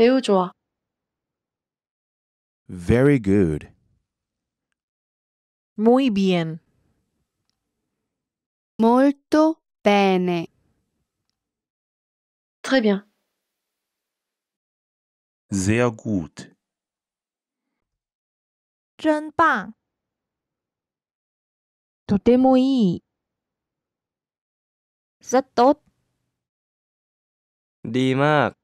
매우 좋아. Very good. Muy bien. Molto bene. Très bien. Sehr gut. 真棒。とてもいい。rất tốt. ดีมาก